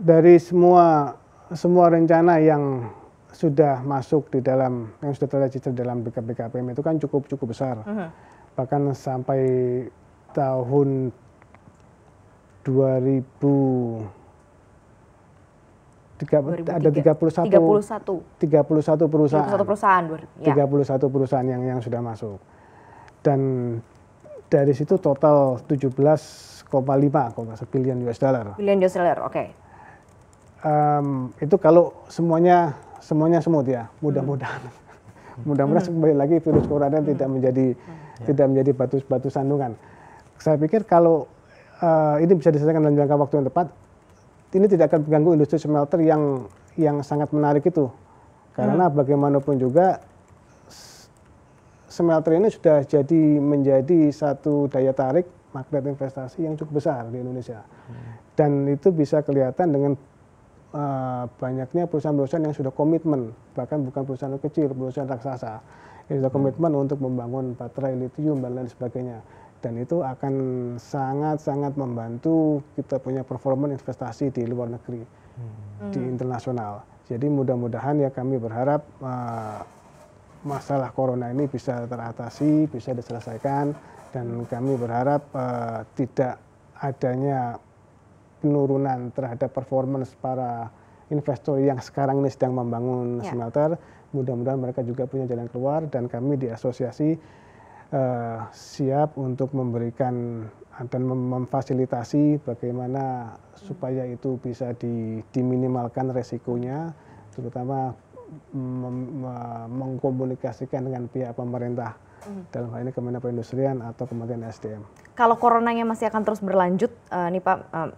dari semua semua rencana yang sudah masuk di dalam yang sudah terregister dalam BKPKPM itu kan cukup cukup besar. Uh -huh. Bahkan sampai tahun 2000 tiga, ada 31 31 31 perusahaan 31 perusahaan ya. 31 perusahaan yang yang sudah masuk. Dan dari situ total 17,5 kalau US dollar. Bilion US dollar, oke. Okay um, itu kalau semuanya semuanya semut ya mudah-mudahan hmm. mudah-mudahan hmm. kembali lagi virus hmm. corona hmm. tidak menjadi hmm. tidak ya. menjadi batu-batu sandungan saya pikir kalau uh, ini bisa diselesaikan dalam jangka waktu yang tepat ini tidak akan mengganggu industri smelter yang yang sangat menarik itu karena hmm. bagaimanapun juga smelter ini sudah jadi menjadi satu daya tarik magnet investasi yang cukup besar di Indonesia. Hmm. Dan itu bisa kelihatan dengan Eh, banyaknya perusahaan-perusahaan yang sudah komitmen bahkan bukan perusahaan kecil perusahaan raksasa yang sudah hmm. komitmen hmm. untuk membangun baterai lithium dan lain sebagainya dan itu akan sangat-sangat membantu kita punya performa investasi di luar negeri hmm. di internasional jadi mudah-mudahan ya kami berharap uh, masalah corona ini bisa teratasi bisa diselesaikan dan kami berharap uh, tidak adanya penurunan terhadap performance para investor yang sekarang ini sedang membangun yeah. smelter. Mudah-mudahan mereka juga punya jalan keluar dan kami di asosiasi uh, siap untuk memberikan dan mem memfasilitasi bagaimana hmm. supaya itu bisa di, diminimalkan resikonya, terutama mengkomunikasikan dengan pihak pemerintah hmm. dalam hal ini Kementerian Perindustrian atau Kementerian SDM. Kalau coronanya masih akan terus berlanjut, uh, nih Pak, uh,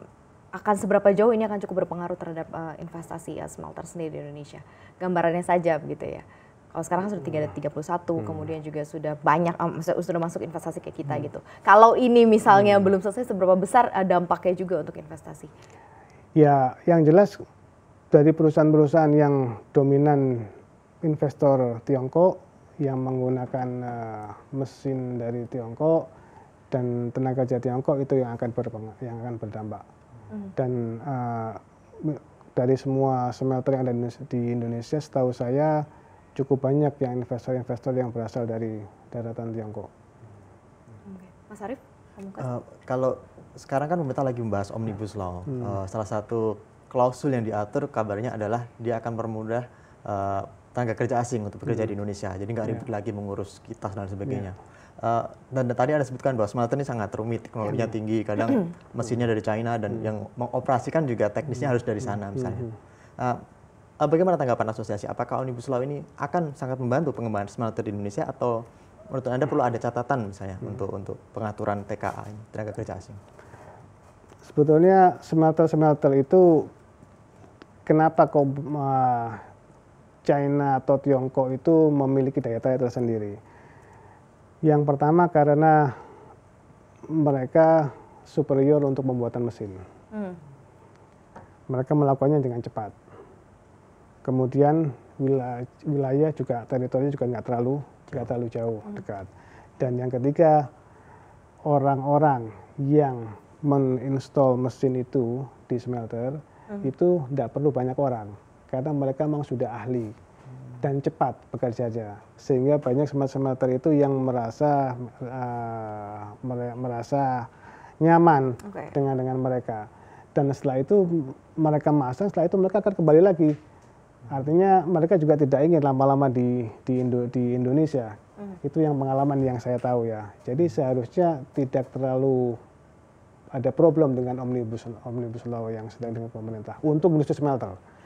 akan seberapa jauh ini akan cukup berpengaruh terhadap uh, investasi uh, smelter sendiri di Indonesia. Gambarannya saja begitu ya. Kalau sekarang kan sudah 331, hmm. hmm. kemudian juga sudah banyak um, sudah masuk investasi ke kita hmm. gitu. Kalau ini misalnya hmm. belum selesai seberapa besar uh, dampaknya juga untuk investasi? Ya, yang jelas dari perusahaan-perusahaan yang dominan investor Tiongkok yang menggunakan uh, mesin dari Tiongkok dan tenaga kerja Tiongkok itu yang akan yang akan berdampak Hmm. dan uh, dari semua smelter yang ada di Indonesia setahu saya cukup banyak yang investor-investor yang berasal dari daratan Tiongkok. Mas Arief, uh, kalau sekarang kan pemerintah lagi membahas omnibus law, hmm. uh, salah satu klausul yang diatur kabarnya adalah dia akan mempermudah uh, tenaga kerja asing untuk bekerja hmm. di Indonesia. Jadi nggak iya. ribet yeah. lagi mengurus kita dan sebagainya. Yeah. Iya. Uh, dan tadi ada sebutkan bahwa smelter ini sangat rumit, teknologinya yeah. tinggi, kadang hmm. mesinnya dari China dan hmm. yang mengoperasikan juga teknisnya hmm. harus dari hmm. sana misalnya. Uh, bagaimana tanggapan asosiasi? Apakah Omnibus Law ini akan sangat membantu pengembangan smelter di Indonesia atau menurut Anda perlu ada catatan misalnya hmm. untuk untuk pengaturan TKA ini, tenaga kerja asing? Sebetulnya smelter-smelter itu kenapa kok uh, China atau Tiongkok itu memiliki daya tarik tersendiri. Yang pertama karena mereka superior untuk pembuatan mesin. Hmm. Mereka melakukannya dengan cepat. Kemudian wilayah juga teritorinya juga nggak terlalu nggak terlalu jauh hmm. dekat. Dan yang ketiga orang-orang yang menginstal mesin itu di smelter hmm. itu tidak perlu banyak orang karena mereka memang sudah ahli dan cepat bekerja saja sehingga banyak smelter itu yang merasa uh, merasa nyaman okay. dengan dengan mereka dan setelah itu mereka masang setelah itu mereka akan kembali lagi artinya mereka juga tidak ingin lama-lama di di, Indo, di Indonesia hmm. itu yang pengalaman yang saya tahu ya jadi seharusnya tidak terlalu ada problem dengan omnibus omnibus law yang sedang dengan pemerintah untuk industri smelter